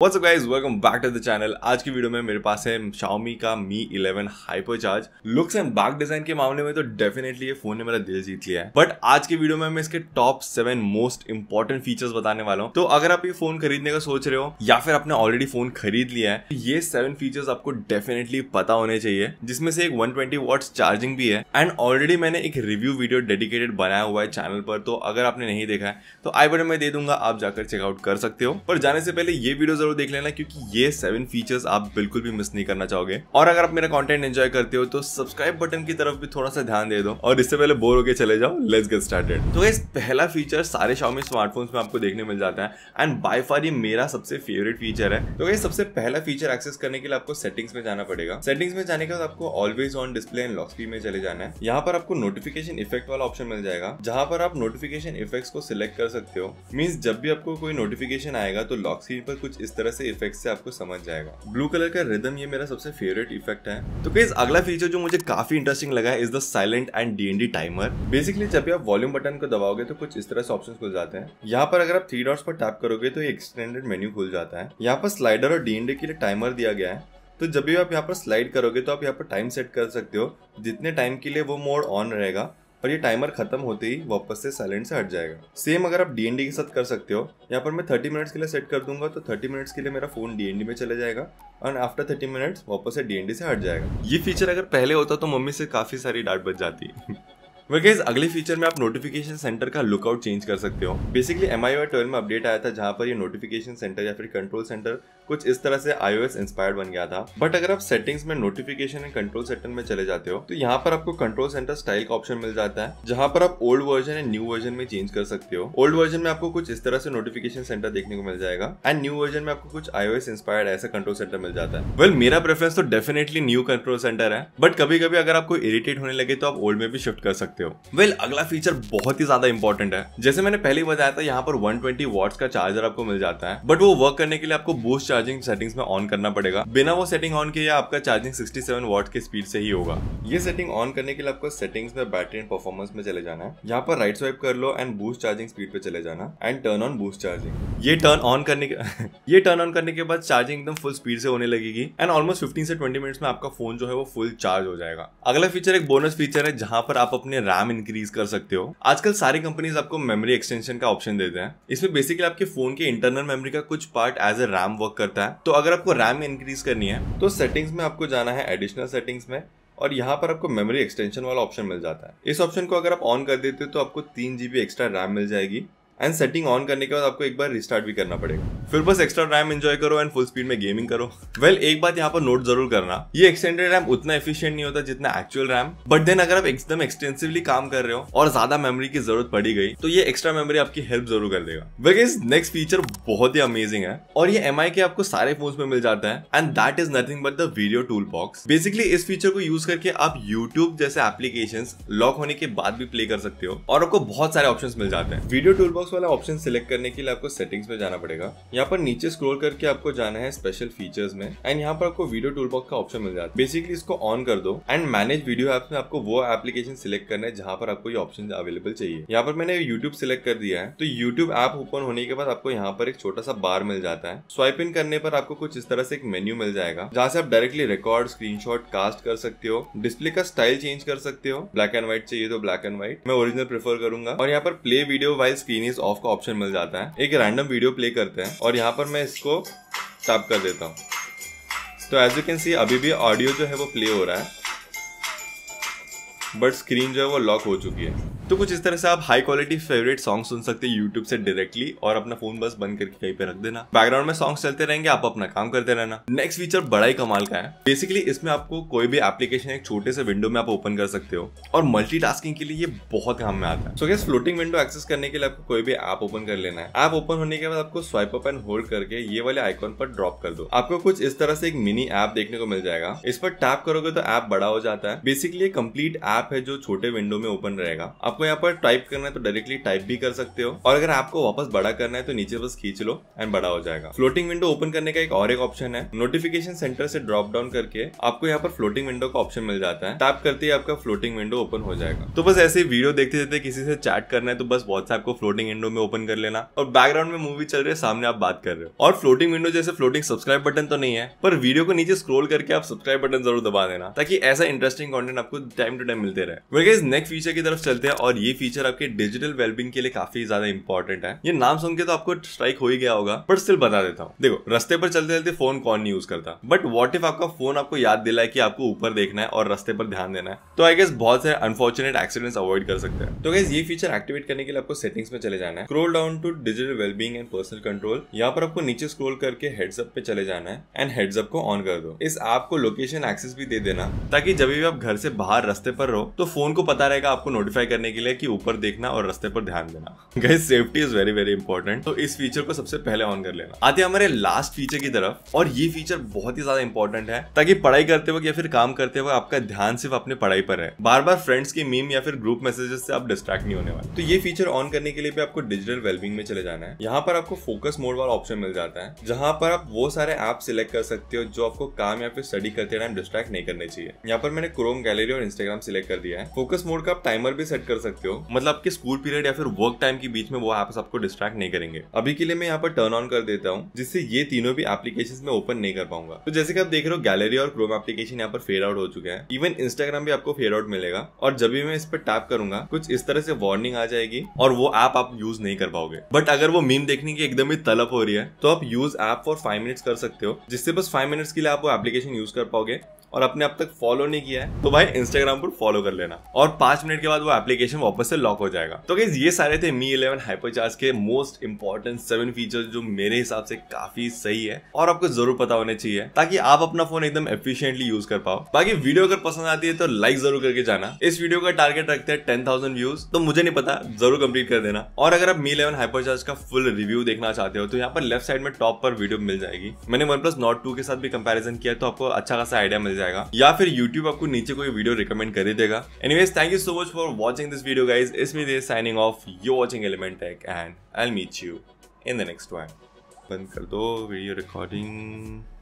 WhatsApp guys welcome back to the channel आज की video में मेरे पास है Xiaomi का Mi 11 hyper charge looks and back design के मामले में तो डेफिनेटली ये फोन ने मेरा दिल जीत लिया है बट आज की वीडियो में मैं इसके top seven most important features बताने वाला हूँ तो अगर आप ये फोन खरीदने का सोच रहे हो या फिर आपने ऑलरेडी फोन खरीद लिया है तो ये सेवन फीचर्स आपको डेफिनेटली पता होने चाहिए जिसमें से एक वन ट्वेंटी चार्जिंग भी है एंड ऑलरेडी मैंने एक रिव्यू वीडियो डेडिकेटेड बनाया हुआ है चैनल पर तो अगर आपने नहीं देखा है तो आई बटन में दे दूंगा आप जाकर चेकआउट कर सकते हो पर जाने से पहले ये वीडियो जरूर देख लेना क्योंकि ये सेवन फीचर्स आप बिल्कुल भी मिस नहीं करना चाहोगे और अगर आप मेरा कॉन्टेंट एंजॉय करते हो तो सब्सक्राइब बटन की तरफ भी थोड़ा सा ध्यान दे दो और इससे पहले बोर होकर चले जाओ लेट्स गेट स्टार्टेड तो ये पहला फीचर सारे शाओमी स्मार्टफोन्स में आपको देखने मिल जाता है एंड बाय फार ये मेरा सबसे फेवरेट फीचर है तो ये सबसे पहला फीचर एक्सेस करने के लिए आपको सेटिंग्स में जाना पड़ेगा सेटिंग्स में जाने के बाद आपको always on display and lock screen में चले जाना है यहाँ पर आपको नोटिफिकेशन इफेक्ट वाला ऑप्शन मिल जाएगा जहां पर आप नोटिफिकेशन इफेक्ट को सिलेक्ट कर सकते हो मीन्स जब भी आपको कोई नोटिफिकेशन आएगा तो लॉक स्क्रीन पर कुछ इस तरह से इफेक्ट से आपको समझ जाएगा ब्लू कलर का रिदम ये मेरा सबसे फेवरेट इफेक्ट है तो कई अगला फीचर जो मुझे काफी इंटरेस्टिंग लगा है is the silent and DND timer basically जब भी आप वॉल्यूम बटन को दबाओगे तो कुछ इस तरह से ऑप्शन खुल जाते हैं यहाँ पर अगर आप थ्री डॉट्स पर टैप करोगे तो एक्सटेंडेड मेन्यू खुल जाता है यहाँ पर स्लाइडर और डीएनडी के लिए टाइमर दिया गया है तो जब भी आप यहाँ पर स्लाइड करोगे तो आप यहाँ पर टाइम सेट कर सकते हो जितने टाइम के लिए वो मोड ऑन रहेगा और ये टाइमर खत्म होते ही वापस से साइलेंट से हट जाएगा सेम अगर आप डीएनडी के साथ कर सकते हो यहाँ पर मैं थर्टी मिनट्स के लिए सेट कर दूंगा तो थर्टी मिनट्स के लिए मेरा फोन डीएनडी में चले जाएगा एंड आफ्टर थर्टी मिनट्स वापस से डीएनडी से हट जाएगा ये फीचर अगर पहले होता तो मम्मी से काफी सारी डांट बच जाती वगैरह अगले फीचर में आप नोटिफिकेशन सेंटर का लुकआउट चेंज कर सकते हो बेसिकली एम आई ट्वेल्व में अपडेट आया था जहां पर ये नोटिफिकेशन सेंटर या फिर कंट्रोल सेंटर कुछ इस तरह से आईओएस इंस्पायर्ड बन गया था बट अगर आप सेटिंग्स में नोटिफिकेशन एंड कंट्रोल सेंटर में चले जाते हो तो यहाँ पर आपको कंट्रोल सेंटर स्टाइल का ऑप्शन मिल जाता है जहां पर आप old version and new version में चेंज कर सकते हो ओल्ड वर्जन में आपको कुछ इस तरह से नोटिफिकेशन सेंटर देखने को मिल जाएगा एंड न्यू वर्जन में आपको कुछ आईओ इंस्पायर्ड ऐसा कंट्रोल सेंटर मिल जाता है वेल well, मेरा प्रेफरेंस तो डेफिनेटली न्यू कंट्रोल सेंटर है बट कभी कभी अगर आपको इरिटेट होने लगे तो आप ओल्ड में भी शिफ्ट कर सकते सकते हो वेल well, अगला फीचर बहुत ही ज्यादा इंपॉर्टेंट है जैसे मैंने पहले ही बताया था यहाँ पर 120 ट्वेंटी का चार्जर आपको मिल जाता है बट वो वर्क करने के लिए आपको बूस्ट चार्जिंग सेटिंग्स में ऑन करना पड़ेगा बिना वो सेटिंग ऑन किए आपका चार्जिंग सिक्सटी सेवन वॉट की स्पीड से ही होगा ये सेटिंग ऑन करने के लिए आपको सेटिंग्स में बैटरी एंड परफॉर्मेंस में चले जाना है यहाँ पर राइट स्वाइप कर लो एंड बूस्ट चार्जिंग स्पीड पे चले जाना and turn on boost charging ये टर्न ऑन करने के ये टर्न ऑन करने के बाद चार्जिंग एकदम फुल स्पीड से होने लगेगी एंड ऑलमोस्ट 15 से 20 मिनट्स में आपका फोन जो है वो फुल चार्ज हो जाएगा अगला फीचर एक बोनस फीचर है जहां पर आप अपने रैम इंक्रीज कर सकते हो आजकल सारी कंपनीज आपको मेमोरी एक्सटेंशन का ऑप्शन देते हैं इसमें बेसिकली आपके फोन के इंटरनल मेमोरी का कुछ part as a RAM work करता है तो अगर आपको रैम इंक्रीज करनी है तो सेटिंग्स में आपको जाना है एडिशनल सेटिंग्स में और यहाँ पर आपको मेमोरी एक्सटेंशन वाला ऑप्शन मिल जाता है इस ऑप्शन को अगर आप ऑन कर देते हो तो आपको तीन जीबी एक्स्ट्रा रैम मिल जाएगी एंड सेटिंग ऑन करने के बाद आपको एक बार रिस्टार्ट भी करना पड़ेगा फिर बस एक्स्ट्रा रैम एंजॉय करो एंड फुल स्पीड में गेमिंग करो वेल well, एक बात यहाँ पर नोट जरूर करना ये एक्सटेंडेड रैम उतना एफिशिएंट नहीं होता जितना एक्चुअल रैम बट देन अगर आप एकदम एक्सटेंसिवली काम कर रहे हो और ज्यादा मेमोरी की जरूरत पड़ी गई तो ये एक्स्ट्रा मेमोरी आपकी हेल्प जरूर कर देगा बिकॉज नेक्स्ट फीचर बहुत ही अमेजिंग है और ये एम के आपको सारे फोन में मिल जाता है and that is nothing but the video tool box basically इस फीचर को यूज करके आप यूट्यूब जैसे एप्लीकेशन लॉक होने के बाद भी प्ले कर सकते हो और आपको बहुत सारे ऑप्शन मिल जाते हैं वीडियो टूल बॉक्स बॉक्स वाला ऑप्शन सिलेक्ट करने के लिए आपको सेटिंग्स में जाना पड़ेगा यहाँ पर नीचे स्क्रोल करके आपको जाना है स्पेशल फीचर्स में एंड यहाँ पर आपको वीडियो टूल बॉक्स का ऑप्शन मिल जाता है बेसिकली इसको ऑन कर दो एंड मैनेज वीडियो एप्स में आपको वो एप्लीकेशन सिलेक्ट करना है जहाँ पर आपको ये ऑप्शन अवेलेबल चाहिए यहाँ पर मैंने यूट्यूब सिलेक्ट कर दिया है तो यूट्यूब ऐप ओपन होने के बाद आपको यहाँ पर एक छोटा सा बार मिल जाता है स्वाइप इन करने पर आपको कुछ इस तरह से एक मेन्यू मिल जाएगा जहाँ से आप डायरेक्टली रिकॉर्ड स्क्रीन कास्ट कर सकते हो डिस्प्ले का स्टाइल चेंज कर सकते हो ब्लैक एंड व्हाइट चाहिए तो ब्लैक एंड व्हाइट मैं ओरिजिनल प्रेफर करूंगा और यहाँ पर play video while screen is days off का ऑप्शन मिल जाता है एक रैंडम वीडियो प्ले करते हैं और यहाँ पर मैं इसको टैप कर देता हूँ तो एज यू कैन सी अभी भी ऑडियो जो है वो प्ले हो रहा है बट स्क्रीन जो है वो लॉक हो चुकी है तो कुछ इस तरह से आप हाई क्वालिटी फेवरेट सॉन्ग सुन सकते हैं यूट्यूब से डायरेक्टली और अपना फोन बस बंद करके कहीं पे रख देना बैकग्राउंड में सॉन्ग चलते रहेंगे आप अपना काम करते रहना नेक्स्ट फीचर बड़ा ही कमाल का है बेसिकली इसमें आपको कोई भी एप्लीकेशन एक छोटे से विंडो में आप ओपन कर सकते हो और मल्टी के लिए ये बहुत काम में आता है so guys floating window access करने के लिए आपको कोई भी ऐप ओपन कर लेना है ऐप ओपन होने के बाद आपको स्वाइप अप एंड होल्ड करके ये वाले आइकॉन पर ड्रॉप कर दो आपको कुछ इस तरह से एक मिनी ऐप देखने को मिल जाएगा इस पर टैप करोगे तो ऐप बड़ा हो जाता है बेसिकली कम्प्लीट ऐप है जो छोटे विंडो में ओपन रहेगा आप आपको यहाँ पर टाइप करना है तो डायरेक्टली टाइप भी कर सकते हो और अगर आपको वापस बड़ा करना है तो नीचे बस खींच लो एंड बड़ा हो जाएगा फ्लोटिंग विंडो ओपन करने का एक और एक ऑप्शन है नोटिफिकेशन सेंटर से ड्रॉप डाउन करके आपको यहाँ पर फ्लोटिंग विंडो का ऑप्शन मिल जाता है टैप करते ही आपका फ्लोटिंग विंडो ओपन हो जाएगा तो बस ऐसे वीडियो देखते देते किसी से चैट करना है तो बस व्हाट्सएप को फ्लोटिंग विंडो में ओपन कर लेना और बैकग्राउंड में मूवी चल रही है सामने आप बात कर रहे हो और फ्लोटिंग विंडो जैसे फ्लोटिंग सब्सक्राइब बटन तो नहीं है पर वीडियो को नीचे स्क्रोल करके आप सब्सक्राइब बटन जरूर दबा देना ताकि ऐसा इंटरेस्टिंग कॉन्टेंट आपको टाइम टू टाइम मिलते रहे नेक्स्ट फीचर की तरफ चलते हैं और ये फीचर आपके डिजिटल वेलबिंग के लिए काफी ज्यादा इंपॉर्टेंट है ये नाम सुन के तो आपको स्ट्राइक हो ही गया होगा बट स्टिल बता देता हूँ देखो रस्ते पर चलते चलते फोन कौन नहीं यूज करता बट वॉट इफ आपका फोन आपको याद दिलाए की आपको ऊपर देखना है और रस्ते पर ध्यान देना है तो आई गेस बहुत सारे अनफॉर्चुनेट एक्सीडेंट्स अवॉइड कर सकते हैं तो गैस ये फीचर एक्टिवेट करने के लिए आपको सेटिंग्स में चले जाना है scroll down to digital wellbeing and personal control यहाँ पर आपको नीचे स्क्रोल करके हेडसअप पे चले जाना है एंड हेडसअप को ऑन कर दो इस ऐप को लोकेशन एक्सेस भी दे देना ताकि जब भी आप घर से बाहर रस्ते पर रहो तो फोन को पता रहेगा आपको नोटिफाई करने के लिए कि ऊपर देखना और रास्ते पर ध्यान देना guys safety is very very important तो इस फीचर को सबसे पहले ऑन कर लेना आते हमारे लास्ट फीचर की तरफ और ये फीचर बहुत ही ज्यादा इंपॉर्टेंट है ताकि पढ़ाई करते वक्त या फिर काम करते वक्त आपका ध्यान सिर्फ अपने पढ़ाई पर है बार बार फ्रेंड्स की मीम या फिर ग्रुप मैसेजेस से आप डिस्ट्रैक्ट नहीं होने वाले तो ये फीचर ऑन करने के लिए भी आपको डिजिटल वेलबिंग में चले जाना है यहाँ पर आपको फोकस मोड वाला ऑप्शन मिल जाता है जहाँ पर आप वो सारे ऐप सिलेक्ट कर सकते हो जो आपको काम या फिर स्टडी करते टाइम डिस्ट्रैक्ट नहीं करने चाहिए यहाँ पर मैंने क्रोम गैलरी और इंस्टाग्राम सिलेक्ट कर दिया है फोकस मोड का आप टाइमर भी सेट कर सकते हो मतलब आपके स्कूल पीरियड या फिर वर्क टाइम के बीच में वो आप सबको डिस्ट्रैक्ट नहीं करेंगे अभी के लिए मैं यहाँ पर टर्न ऑन कर देता हूँ जिससे ये तीनों भी एप्लीकेशन में ओपन नहीं कर पाऊंगा तो जैसे कि आप देख रहे हो गैलरी और क्रोम एप्लीकेशन यहाँ पर फेड आउट हो चुके हैं इवन इंस्टाग्राम भी आपको फेड आउट मिलेगा और जब भी मैं इस पर टैप करूंगा कुछ इस तरह से वार्निंग आ जाएगी और वो ऐप आप यूज नहीं कर पाओगे बट अगर वो मीम देखने की एकदम ही तलब हो रही है तो आप use app for five minutes कर सकते हो जिससे बस फाइव मिनट्स के लिए आप वो एप्लीकेशन यूज कर पाओगे और अपने अब तक फॉलो नहीं किया है तो भाई इंस्टाग्राम पर फॉलो कर लेना और पांच मिनट के बाद वो एप्लीकेशन वापस से लॉक हो जाएगा तो गाइज ये सारे थे मी इलेवन हाइपरचार्ज के मोस्ट इंपॉर्टेंट सेवन फीचर जो मेरे हिसाब से काफी सही है और आपको जरूर पता होने चाहिए ताकि आप अपना फोन एकदम एफिशिएंटली यूज कर पाओ बाकी वीडियो अगर पसंद आती है तो लाइक जरूर करके जाना इस वीडियो का टारगेट रखते हैं टेन थाउजेंड व्यूज तो मुझे नहीं पता जरूर कंप्लीट कर देना और अगर आप मी इलेवन हाइपरचार्ज का फुल रिव्यू देखना चाहते हो तो यहाँ पर लेफ्ट साइड में टॉप पर वीडियो मिल जाएगी मैंने वन प्लस नॉट टू के साथ भी कंपेरिजन किया तो आपको अच्छा खासा आइडिया मिल जाएगा जाएगा या फिर यूट्यूब आपको नीचे कोई वीडियो रिकमेंड कर ही देगा anyways thank you so much for watching this video guys इसमें दे signing off you watching Element Tech and I meet you in the next one बंद कर दो वीडियो रिकॉर्डिंग